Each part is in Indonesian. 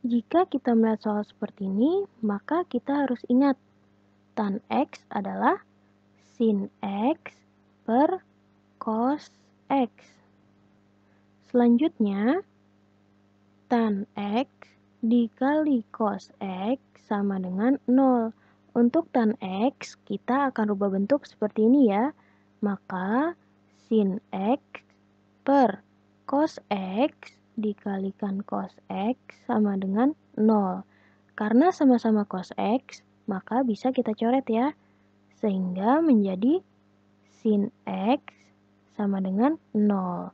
Jika kita melihat soal seperti ini, maka kita harus ingat tan X adalah sin X per cos X. Selanjutnya, tan X dikali cos X sama dengan 0. Untuk tan X, kita akan rubah bentuk seperti ini ya. Maka, sin X per cos X dikalikan cos X sama dengan 0. Karena sama-sama cos X, maka bisa kita coret ya. Sehingga menjadi sin X sama dengan 0.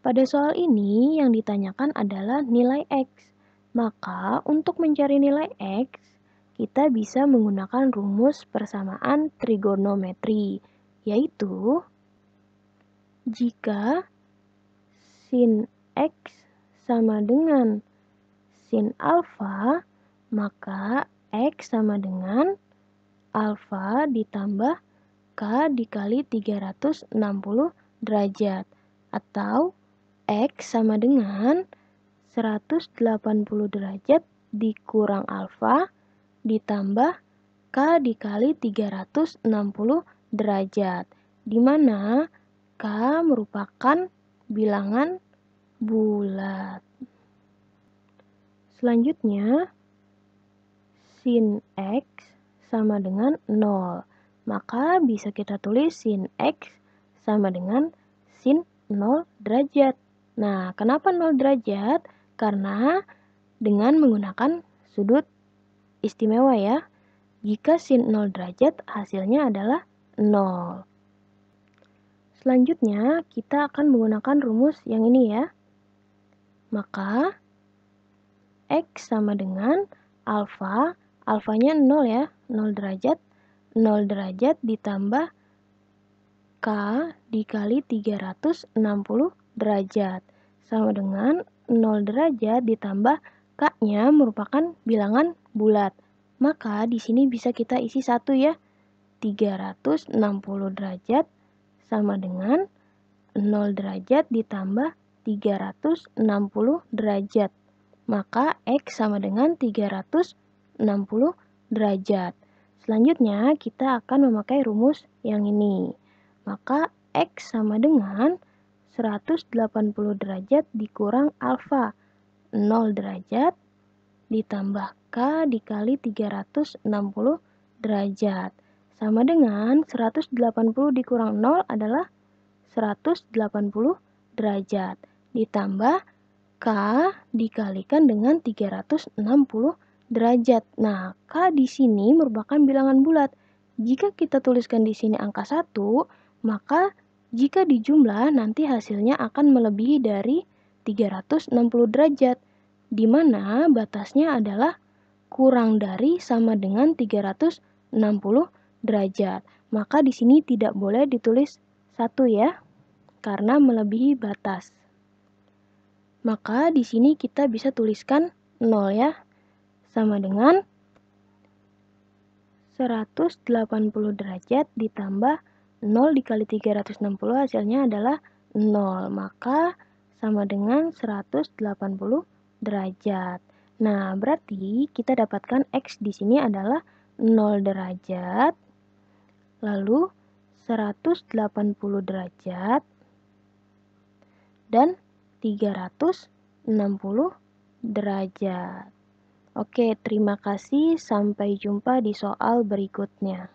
Pada soal ini yang ditanyakan adalah nilai X. Maka untuk mencari nilai X, kita bisa menggunakan rumus persamaan trigonometri, yaitu jika sin X sama dengan sin alfa, maka X sama dengan alfa ditambah K dikali 360 derajat atau X sama dengan 180 derajat dikurang alfa ditambah K dikali 360 derajat di mana K merupakan bilangan bulat. Selanjutnya, sin x sama dengan 0. Maka bisa kita tulis sin x sama dengan sin 0 derajat. Nah, kenapa 0 derajat? Karena dengan menggunakan sudut istimewa ya. Jika sin 0 derajat, hasilnya adalah 0. Selanjutnya, kita akan menggunakan rumus yang ini ya. Maka X sama dengan alfa, alfanya 0 ya, 0 derajat, 0 derajat ditambah K dikali 360 derajat sama dengan 0 derajat ditambah K-nya merupakan bilangan bulat. Maka di sini bisa kita isi satu ya. 360 derajat sama dengan 0 derajat ditambah 360 derajat. Maka X sama dengan 360 derajat. Selanjutnya, kita akan memakai rumus yang ini. Maka X sama dengan 180 derajat dikurang alfa 0 derajat ditambah K dikali 360 derajat sama dengan 180 dikurang 0 adalah 180 derajat ditambah K dikalikan dengan 360 derajat. Nah, K di sini merupakan bilangan bulat. Jika kita tuliskan di sini angka 1, maka jika dijumlah nanti hasilnya akan melebihi dari 360 derajat, di mana batasnya adalah kurang dari sama dengan 360 derajat. Maka di sini tidak boleh ditulis satu ya, karena melebihi batas. Maka di sini kita bisa tuliskan 0 ya, sama dengan 180 derajat ditambah 0 dikali 360 hasilnya adalah 0. Maka sama dengan 180 derajat. Nah, berarti kita dapatkan X di sini adalah 0 derajat, lalu 180 derajat, dan 360 derajat. Oke, terima kasih. Sampai jumpa di soal berikutnya.